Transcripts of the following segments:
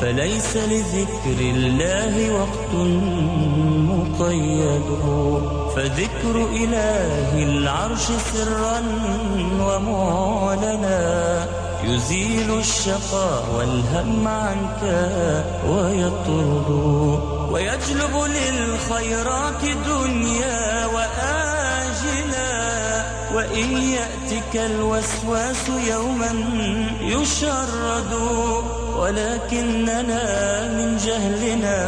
فليس لذكر الله وقت مقيد فذكر إله العرش سرا ومعلنا يزيل الشقاء والهم عنك ويطرد ويجلب للخيرات دنيا وآخرة وإن يأتك الوسواس يوما يشرد ولكننا من جهلنا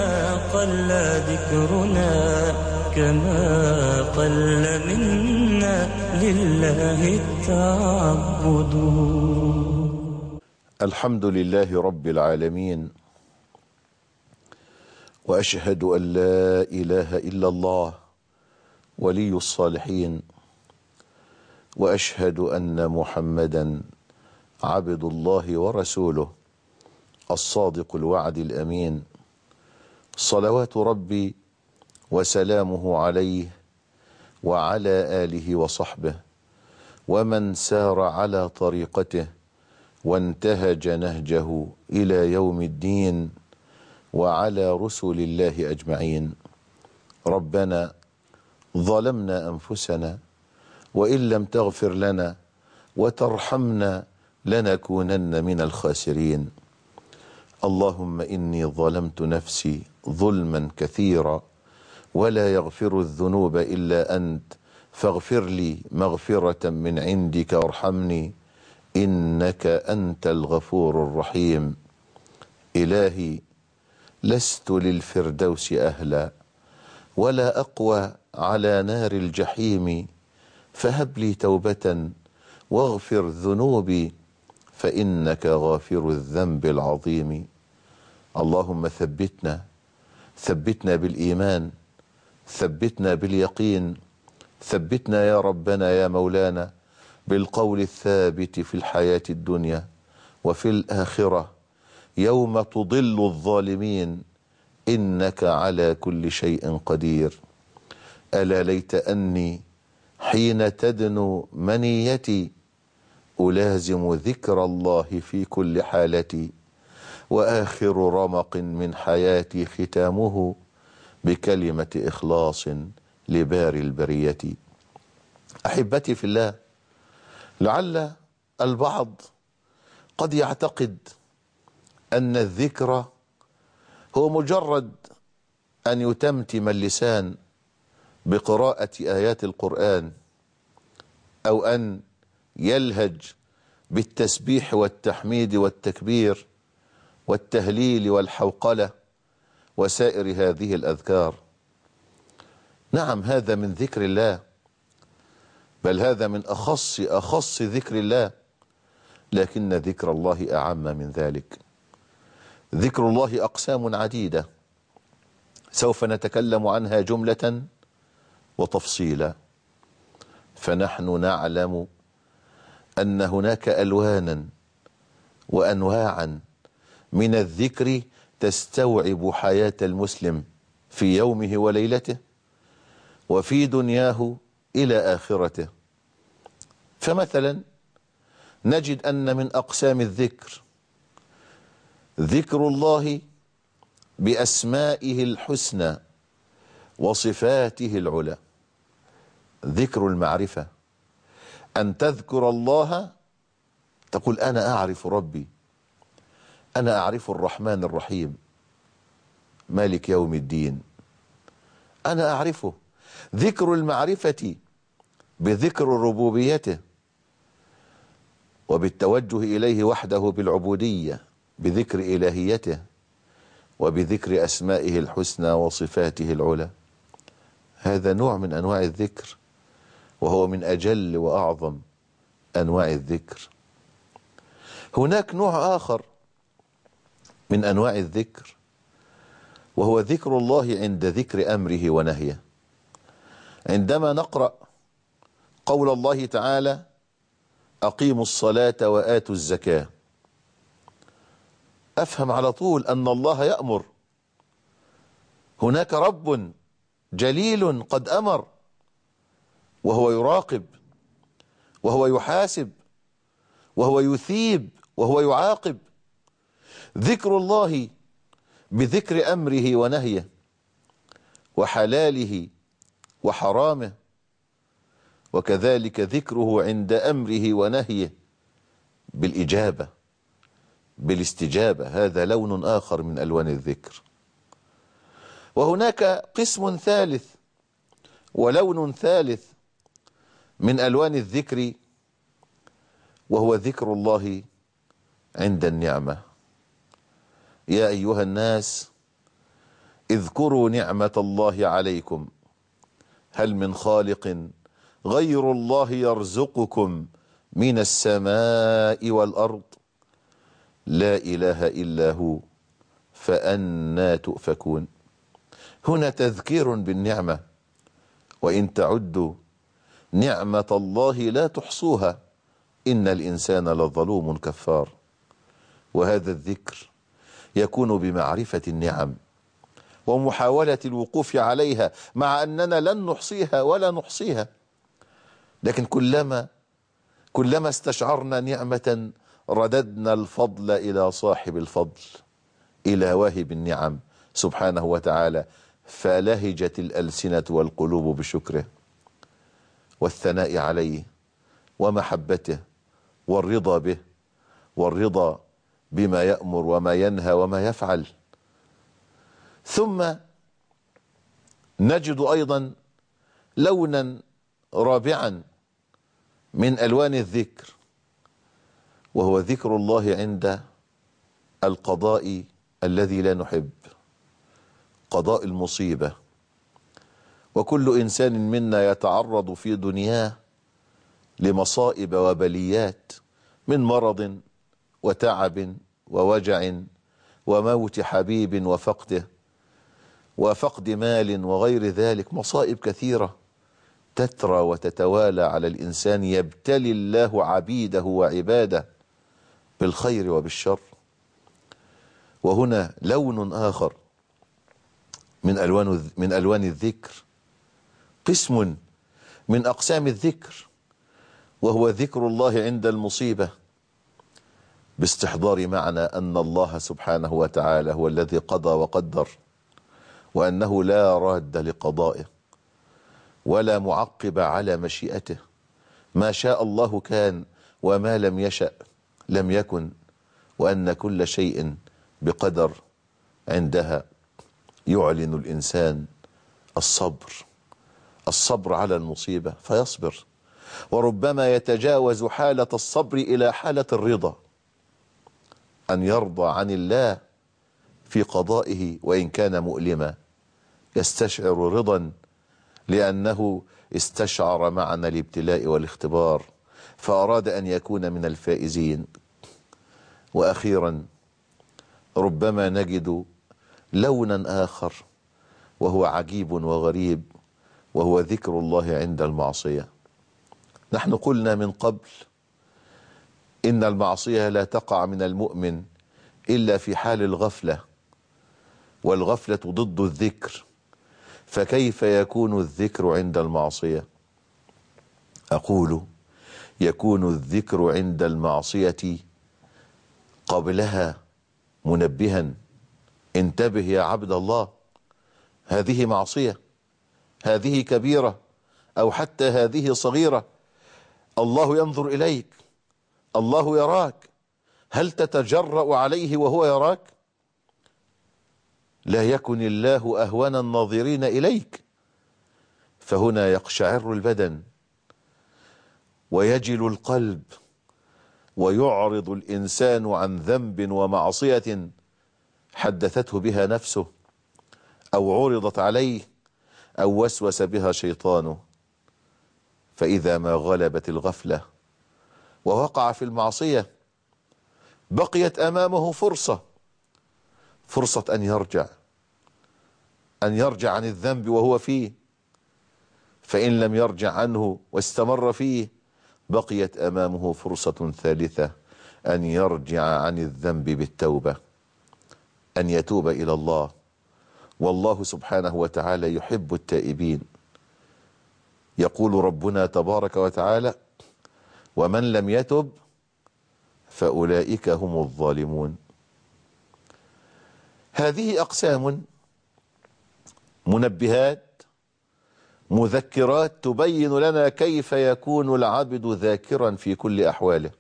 قل ذكرنا كما قل منا لله التعبد الحمد لله رب العالمين واشهد ان لا اله الا الله ولي الصالحين واشهد ان محمدا عبد الله ورسوله الصادق الوعد الامين صلوات ربي وسلامه عليه وعلى اله وصحبه ومن سار على طريقته وانتهج نهجه الى يوم الدين وعلى رسل الله اجمعين ربنا ظلمنا انفسنا وان لم تغفر لنا وترحمنا لنكونن من الخاسرين اللهم اني ظلمت نفسي ظلما كثيرا ولا يغفر الذنوب الا انت فاغفر لي مغفره من عندك وارحمني انك انت الغفور الرحيم الهي لست للفردوس اهلا ولا اقوى على نار الجحيم فهب لي توبة واغفر ذنوبي فإنك غافر الذنب العظيم اللهم ثبتنا ثبتنا بالإيمان ثبتنا باليقين ثبتنا يا ربنا يا مولانا بالقول الثابت في الحياة الدنيا وفي الآخرة يوم تضل الظالمين إنك على كل شيء قدير ألا ليت أني حين تدنو منيتي ألازم ذكر الله في كل حالتي وآخر رمق من حياتي ختامه بكلمة إخلاص لبار البرية أحبتي في الله لعل البعض قد يعتقد أن الذكر هو مجرد أن يتمتم اللسان بقراءة آيات القرآن أو أن يلهج بالتسبيح والتحميد والتكبير والتهليل والحوقلة وسائر هذه الأذكار نعم هذا من ذكر الله بل هذا من أخص أخص ذكر الله لكن ذكر الله أعم من ذلك ذكر الله أقسام عديدة سوف نتكلم عنها جملة وتفصيلا فنحن نعلم أن هناك ألوانا وأنواعا من الذكر تستوعب حياة المسلم في يومه وليلته وفي دنياه إلى آخرته فمثلا نجد أن من أقسام الذكر ذكر الله بأسمائه الحسنى وصفاته العلى ذكر المعرفة أن تذكر الله تقول أنا أعرف ربي أنا أعرف الرحمن الرحيم مالك يوم الدين أنا أعرفه ذكر المعرفة بذكر ربوبيته وبالتوجه إليه وحده بالعبودية بذكر إلهيته وبذكر أسمائه الحسنى وصفاته العلى هذا نوع من أنواع الذكر وهو من أجل وأعظم أنواع الذكر هناك نوع آخر من أنواع الذكر وهو ذكر الله عند ذكر أمره ونهيه عندما نقرأ قول الله تعالى أقيموا الصلاة وآتوا الزكاة أفهم على طول أن الله يأمر هناك رب جليل قد أمر وهو يراقب وهو يحاسب وهو يثيب وهو يعاقب ذكر الله بذكر امره ونهيه وحلاله وحرامه وكذلك ذكره عند امره ونهيه بالاجابه بالاستجابه هذا لون اخر من الوان الذكر وهناك قسم ثالث ولون ثالث من ألوان الذكر وهو ذكر الله عند النعمة يا أيها الناس اذكروا نعمة الله عليكم هل من خالق غير الله يرزقكم من السماء والأرض لا إله إلا هو فأنا تؤفكون هنا تذكير بالنعمة وإن تعدوا نعمة الله لا تحصوها إن الإنسان لظلوم كفار وهذا الذكر يكون بمعرفة النعم ومحاولة الوقوف عليها مع أننا لن نحصيها ولا نحصيها لكن كلما كلما استشعرنا نعمة رددنا الفضل إلى صاحب الفضل إلى واهب النعم سبحانه وتعالى فلهجت الألسنة والقلوب بشكره والثناء عليه ومحبته والرضا به والرضا بما يأمر وما ينهى وما يفعل ثم نجد أيضا لونا رابعا من ألوان الذكر وهو ذكر الله عند القضاء الذي لا نحب قضاء المصيبه وكل إنسان منا يتعرض في دنياه لمصائب وبليات من مرض وتعب ووجع وموت حبيب وفقده وفقد مال وغير ذلك مصائب كثيرة تترى وتتوالى على الإنسان يبتلي الله عبيده وعباده بالخير وبالشر وهنا لون آخر من ألوان من ألوان الذكر قسم من أقسام الذكر وهو ذكر الله عند المصيبة باستحضار معنى أن الله سبحانه وتعالى هو الذي قضى وقدر وأنه لا راد لقضائه ولا معقب على مشيئته ما شاء الله كان وما لم يشأ لم يكن وأن كل شيء بقدر عندها يعلن الإنسان الصبر الصبر على المصيبة فيصبر وربما يتجاوز حالة الصبر إلى حالة الرضا أن يرضى عن الله في قضائه وإن كان مؤلما يستشعر رضا لأنه استشعر معنى الابتلاء والاختبار فأراد أن يكون من الفائزين وأخيرا ربما نجد لونا آخر وهو عجيب وغريب وهو ذكر الله عند المعصية نحن قلنا من قبل إن المعصية لا تقع من المؤمن إلا في حال الغفلة والغفلة ضد الذكر فكيف يكون الذكر عند المعصية أقول يكون الذكر عند المعصية قبلها منبها انتبه يا عبد الله هذه معصيه هذه كبيرة أو حتى هذه صغيرة الله ينظر إليك الله يراك هل تتجرأ عليه وهو يراك لا يكن الله أهون الناظرين إليك فهنا يقشعر البدن ويجل القلب ويعرض الإنسان عن ذنب ومعصية حدثته بها نفسه أو عرضت عليه أو وسوس بها شيطانه فإذا ما غلبت الغفلة ووقع في المعصية بقيت أمامه فرصة فرصة أن يرجع أن يرجع عن الذنب وهو فيه فإن لم يرجع عنه واستمر فيه بقيت أمامه فرصة ثالثة أن يرجع عن الذنب بالتوبة أن يتوب إلى الله والله سبحانه وتعالى يحب التائبين يقول ربنا تبارك وتعالى ومن لم يتب فأولئك هم الظالمون هذه أقسام منبهات مذكرات تبين لنا كيف يكون العبد ذاكرا في كل أحواله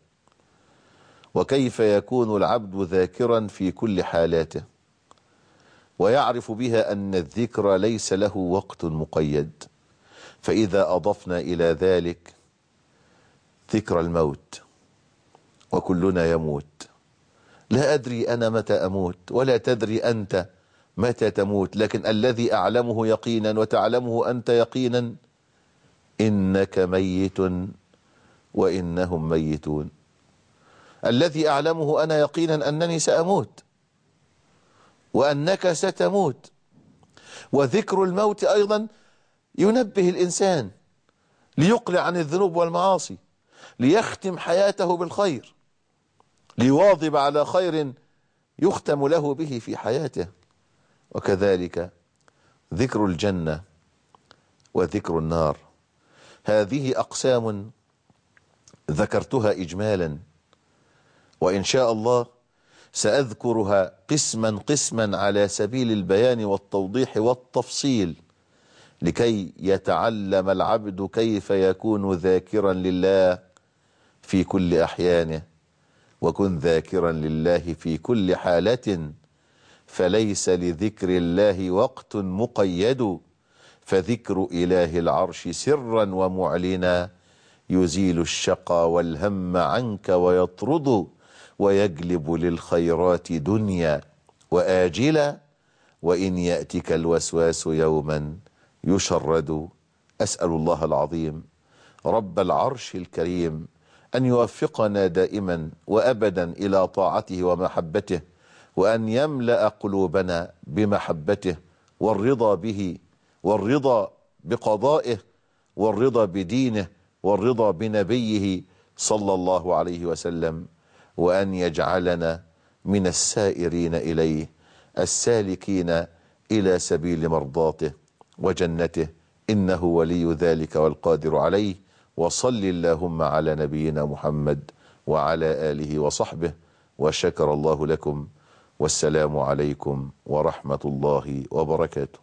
وكيف يكون العبد ذاكرا في كل حالاته ويعرف بها أن الذكر ليس له وقت مقيد فإذا أضفنا إلى ذلك ذكر الموت وكلنا يموت لا أدري أنا متى أموت ولا تدري أنت متى تموت لكن الذي أعلمه يقينا وتعلمه أنت يقينا إنك ميت وإنهم ميتون الذي أعلمه أنا يقينا أنني سأموت وأنك ستموت وذكر الموت أيضا ينبه الإنسان ليقلع عن الذنوب والمعاصي ليختم حياته بالخير ليواظب على خير يختم له به في حياته وكذلك ذكر الجنة وذكر النار هذه أقسام ذكرتها إجمالا وإن شاء الله سأذكرها قسما قسما على سبيل البيان والتوضيح والتفصيل لكي يتعلم العبد كيف يكون ذاكرا لله في كل أحيانه وكن ذاكرا لله في كل حالة فليس لذكر الله وقت مقيد فذكر إله العرش سرا ومعلنا يزيل الشقى والهم عنك ويطرده ويجلب للخيرات دنيا واجلا وان ياتك الوسواس يوما يشرد اسال الله العظيم رب العرش الكريم ان يوفقنا دائما وابدا الى طاعته ومحبته وان يملا قلوبنا بمحبته والرضا به والرضا بقضائه والرضا بدينه والرضا بنبيه صلى الله عليه وسلم وأن يجعلنا من السائرين إليه السالكين إلى سبيل مرضاته وجنته إنه ولي ذلك والقادر عليه وصل اللهم على نبينا محمد وعلى آله وصحبه وشكر الله لكم والسلام عليكم ورحمة الله وبركاته